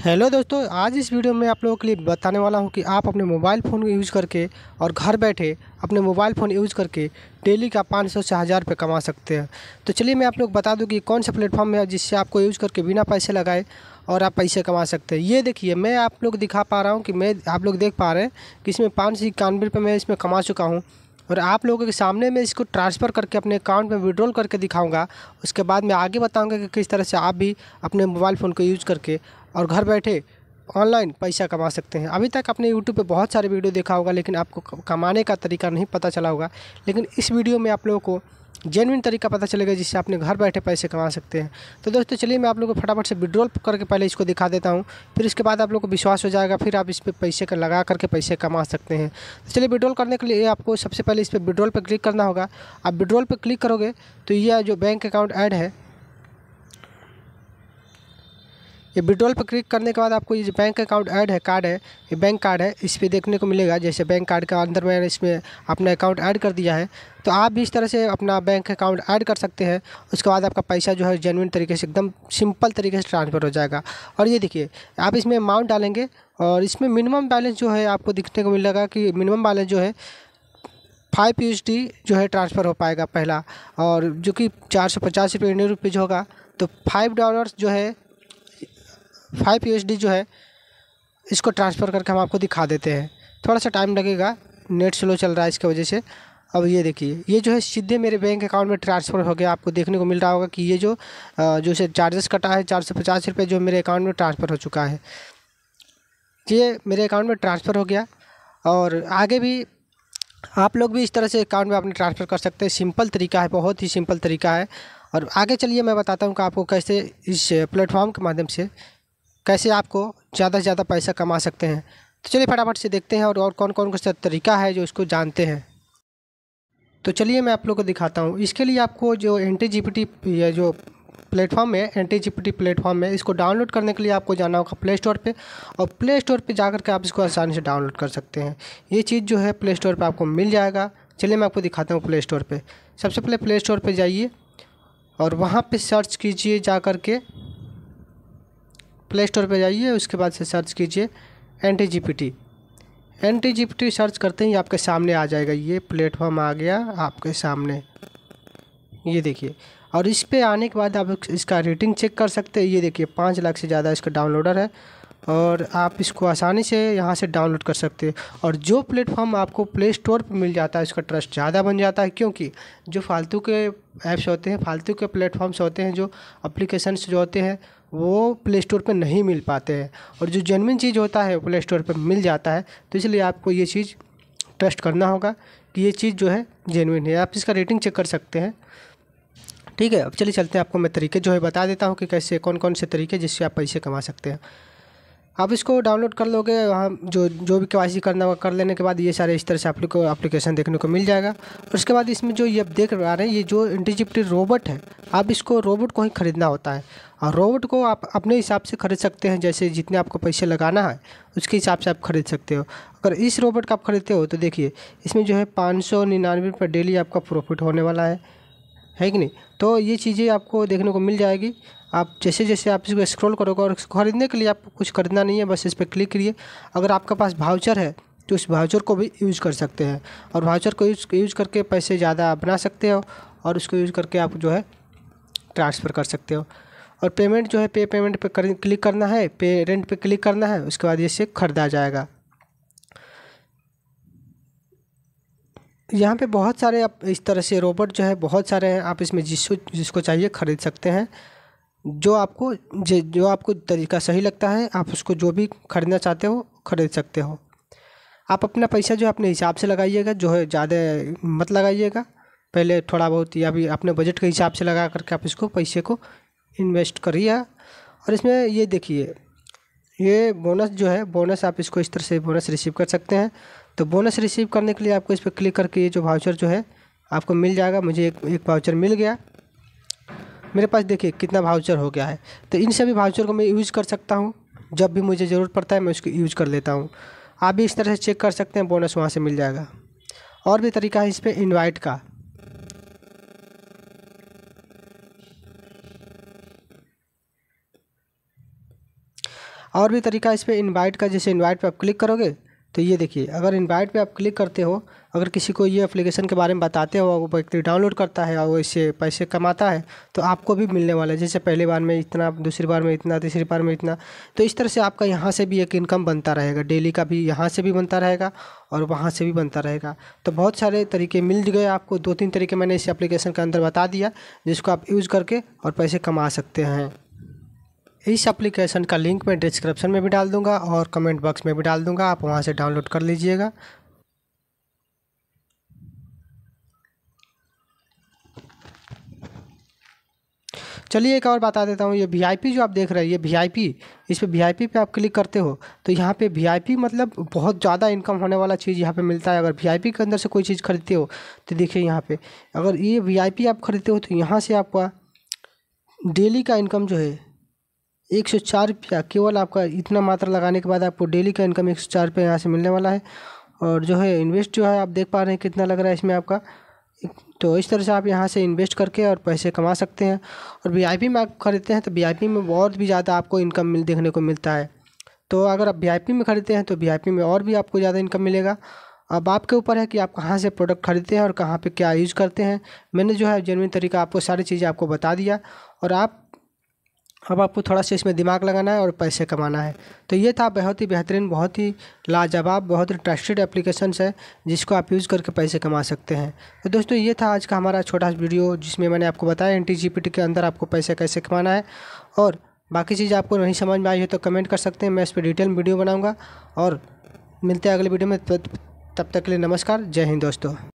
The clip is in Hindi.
हेलो दोस्तों आज इस वीडियो में आप लोगों के लिए बताने वाला हूं कि आप अपने मोबाइल फ़ोन यूज़ करके और घर बैठे अपने मोबाइल फ़ोन यूज़ करके डेली का पाँच सौ से हज़ार रुपये कमा सकते हैं तो चलिए मैं आप लोग बता दूं कि कौन सा प्लेटफॉर्म है जिससे आपको यूज़ करके बिना पैसे लगाए और आप पैसे कमा सकते हैं ये देखिए मैं आप लोग दिखा पा रहा हूँ कि मैं आप लोग देख पा रहे हैं कि इसमें पाँच सौ इक्यानवे रुपये मैं इसमें कमा चुका हूँ और आप लोगों के सामने मैं इसको ट्रांसफ़र करके अपने अकाउंट में विड्रॉल करके दिखाऊंगा उसके बाद मैं आगे बताऊंगा कि किस तरह से आप भी अपने मोबाइल फ़ोन को यूज़ करके और घर बैठे ऑनलाइन पैसा कमा सकते हैं अभी तक आपने यूट्यूब पे बहुत सारे वीडियो देखा होगा लेकिन आपको कमाने का तरीका नहीं पता चला होगा लेकिन इस वीडियो में आप लोगों को जेनविन तरीका पता चलेगा जिससे आपने घर बैठे पैसे कमा सकते हैं तो दोस्तों चलिए मैं आप लोगों को फटाफट से विड्रॉल करके पहले इसको दिखा देता हूँ फिर इसके बाद आप लोग को विश्वास हो जाएगा फिर आप इस पर पैसे का लगा करके पैसे कमा सकते हैं तो चलिए विड्रॉल करने के लिए आपको सबसे पहले इस पर विड्रॉल पर क्लिक करना होगा आप विड्रॉल पर क्लिक करोगे तो यह जो बैंक अकाउंट ऐड है ये विड्रॉल पर क्लिक करने के बाद आपको ये जो बैंक अकाउंट ऐड है कार्ड है ये बैंक कार्ड है इस पर देखने को मिलेगा जैसे बैंक कार्ड का अंदर मैंने इसमें अपना अकाउंट ऐड कर दिया है तो आप भी इस तरह से अपना बैंक अकाउंट ऐड कर सकते हैं उसके बाद आपका पैसा जो है जेनविन तरीके से एकदम सिंपल तरीके से ट्रांसफ़र हो जाएगा और ये देखिए आप इसमें अमाउंट डालेंगे और इसमें मिनिमम बैलेंस जो है आपको दिखने को मिलेगा कि मिनिमम बैलेंस जो है फाइव यू जो है ट्रांसफ़र हो पाएगा पहला और जो कि चार सौ पचास रुपये इंडियन रुपीज़ होगा तो फाइव डॉलर्स जो है फाइव यू जो है इसको ट्रांसफ़र करके हम आपको दिखा देते हैं थोड़ा सा टाइम लगेगा नेट स्लो चल रहा है इसके वजह से अब ये देखिए ये जो है सीधे मेरे बैंक अकाउंट में ट्रांसफ़र हो गया आपको देखने को मिल रहा होगा कि ये जो जो से चार्जेस कटा है चार सौ पचास रुपये जो मेरे अकाउंट में ट्रांसफ़र हो चुका है ये मेरे अकाउंट में ट्रांसफ़र हो गया और आगे भी आप लोग भी इस तरह से अकाउंट में अपने ट्रांसफ़र कर सकते हैं सिंपल तरीका है बहुत ही सिंपल तरीका है और आगे चलिए मैं बताता हूँ कि आपको कैसे इस प्लेटफॉर्म के माध्यम से कैसे आपको ज़्यादा से ज़्यादा पैसा कमा सकते हैं तो चलिए फटाफट से देखते हैं और और कौन कौन सा तरीका है जो इसको जानते हैं तो चलिए मैं आप लोग को दिखाता हूँ इसके लिए आपको जो N T G P T या जो प्लेटफॉर्म है N T G P T platform है इसको डाउनलोड करने के लिए आपको जाना होगा प्ले स्टोर पर और प्ले स्टोर पर जा के आप इसको आसानी से डाउनलोड कर सकते हैं ये चीज़ जो है प्ले स्टोर पर आपको मिल जाएगा चलिए मैं आपको दिखाता हूँ प्ले स्टोर पर सबसे पहले प्ले स्टोर पर जाइए और वहाँ पर सर्च कीजिए जा कर के प्ले स्टोर पर जाइए उसके बाद से सर्च कीजिए N T G P T N T G P T search करते ही आपके सामने आ जाएगा ये प्लेटफॉर्म आ गया आपके सामने ये देखिए और इस पे आने के बाद आप इसका रेटिंग चेक कर सकते हैं ये देखिए पाँच लाख से ज़्यादा इसका डाउनलोडर है और आप इसको आसानी से यहाँ से डाउनलोड कर सकते हैं और जो प्लेटफॉर्म आपको प्ले स्टोर पर मिल जाता है इसका ट्रस्ट ज़्यादा बन जाता है क्योंकि जो फालतू के ऐप्स होते हैं फालतू के प्लेटफॉर्म्स होते हैं जो अप्लीकेशन जो होते हैं वो प्ले स्टोर पर नहीं मिल पाते हैं और जो जेनविन चीज़ होता है वो प्ले स्टोर पर मिल जाता है तो इसलिए आपको ये चीज़ ट्रस्ट करना होगा कि ये चीज़ जो है जेनविन है आप इसका रेटिंग चेक कर सकते हैं ठीक है अब चलिए चलते हैं आपको मैं तरीके जो है बता देता हूँ कि कैसे कौन कौन से तरीके जिससे आप पैसे कमा सकते हैं आप इसको डाउनलोड कर लोगे वहाँ जो जो भी के करना होगा कर लेने के बाद ये सारे इस तरह से आप लोग को देखने को मिल जाएगा और उसके बाद इसमें जो ये आप देख आ रहे हैं ये जो इंटीजिप्टी रोबोट है आप इसको रोबोट को ही ख़रीदना होता है और रोबोट को आप अपने हिसाब से खरीद सकते हैं जैसे जितने आपको पैसे लगाना है उसके हिसाब से आप खरीद सकते हो अगर इस रोबोट का आप खरीदते हो तो देखिए इसमें जो है पाँच सौ निन्यानवे रुपये डेली आपका प्रॉफिट होने वाला है है कि नहीं तो ये चीज़ें आपको देखने को मिल जाएगी आप जैसे जैसे आप इसको स्क्रॉल करोगे और खरीदने के लिए आपको कुछ खरीदना नहीं है बस इस पर क्लिक करिए अगर आपके पास भाउचर है तो उस भाउचर को भी यूज़ कर सकते हैं और भाउचर को यूज़ यूज़ करके पैसे ज़्यादा बना सकते हो और उसको यूज़ करके आप जो है ट्रांसफ़र कर सकते हो और पेमेंट जो है पे पेमेंट पे कर, क्लिक करना है पे रेंट पे क्लिक करना है उसके बाद ये से खरीदा जाएगा यहाँ पे बहुत सारे आप इस तरह से रोबोट जो है बहुत सारे हैं आप इसमें जिसको जिसको चाहिए ख़रीद सकते हैं जो आपको जो आपको तरीका सही लगता है आप उसको जो भी खरीदना चाहते हो खरीद सकते हो आप अपना पैसा जो है अपने हिसाब से लगाइएगा जो है ज़्यादा मत लगाइएगा पहले थोड़ा बहुत या भी अपने बजट के हिसाब से लगा करके आप इसको पैसे को इन्वेस्ट करिए और इसमें ये देखिए ये बोनस जो है बोनस आप इसको इस तरह से बोनस रिसीव कर सकते हैं तो बोनस रिसीव करने के लिए आपको इस पर क्लिक करके ये जो वाउचर जो है आपको मिल जाएगा मुझे एक एक वाउचर मिल गया मेरे पास देखिए कितना वाउचर हो गया है तो इन सभी वाउचर को मैं यूज़ कर सकता हूँ जब भी मुझे ज़रूरत पड़ता है मैं उसको यूज़ कर लेता हूँ आप भी इस तरह से चेक कर सकते हैं बोनस वहाँ से मिल जाएगा और भी तरीका है इस पर इन्वाइट का और भी तरीका इस पर इन्वाइट का जैसे इन्वाइट पर आप क्लिक करोगे तो ये देखिए अगर इनवाइट पे आप क्लिक करते हो अगर किसी को ये एप्लीकेशन के बारे में बताते हो वो व्यक्ति डाउनलोड करता है और वो इससे पैसे कमाता है तो आपको भी मिलने वाला है जैसे पहले बार में इतना दूसरी बार में इतना तीसरी बार में इतना तो इस तरह से आपका यहाँ से भी एक इनकम बनता रहेगा डेली का भी यहाँ से भी बनता रहेगा और वहाँ से भी बनता रहेगा तो बहुत सारे तरीके मिल गए आपको दो तीन तरीके मैंने इस एप्लीकेशन के अंदर बता दिया जिसको आप यूज़ करके और पैसे कमा सकते हैं इस एप्लीकेशन का लिंक मैं डिस्क्रिप्शन में भी डाल दूंगा और कमेंट बॉक्स में भी डाल दूंगा आप वहाँ से डाउनलोड कर लीजिएगा चलिए एक और बता देता हूँ ये वीआईपी जो आप देख रहे हैं ये वीआईपी इस पर वी पे आप क्लिक करते हो तो यहाँ पे वीआईपी मतलब बहुत ज़्यादा इनकम होने वाला चीज़ यहाँ पे मिलता है अगर वीआईपी के अंदर से कोई चीज़ खरीदते हो तो देखिए यहाँ पे अगर ये वीआईपी आप खरीदते हो तो यहाँ से आपका डेली का इनकम जो है एक सौ चार रुपया केवल आपका इतना मात्रा लगाने के बाद आपको डेली का इनकम एक सौ चार रुपया यहाँ से मिलने वाला है और जो है इन्वेस्ट जो है आप देख पा रहे हैं कितना लग रहा है इसमें आपका तो इस तरह से आप यहाँ से इन्वेस्ट करके और पैसे कमा सकते हैं और वी में आप खरीदते हैं तो वी में और भी ज़्यादा आपको इनकम मिल देखने को मिलता है तो अगर आप वी में खरीदते हैं तो वी में और भी आपको ज़्यादा इनकम मिलेगा अब आपके ऊपर है कि आप कहाँ से प्रोडक्ट खरीदते हैं और कहाँ पे क्या यूज़ करते हैं मैंने जो है जेनविन तरीका आपको सारी चीज़ें आपको बता दिया और आप अब आपको थोड़ा सा इसमें दिमाग लगाना है और पैसे कमाना है तो ये था बहुत ही बेहतरीन बहुत ही लाजवाब बहुत ही ट्रस्टेड एप्लीकेशंस है जिसको आप यूज़ करके पैसे कमा सकते हैं तो दोस्तों ये था आज का हमारा छोटा वीडियो जिसमें मैंने आपको बताया एन टी के अंदर आपको पैसे कैसे कमाना है और बाकी चीज़ आपको नहीं समझ में आई है तो कमेंट कर सकते हैं मैं इस पर डिटेल वीडियो बनाऊँगा और मिलते हैं अगले वीडियो में तब तक के लिए नमस्कार जय हिंद दोस्तों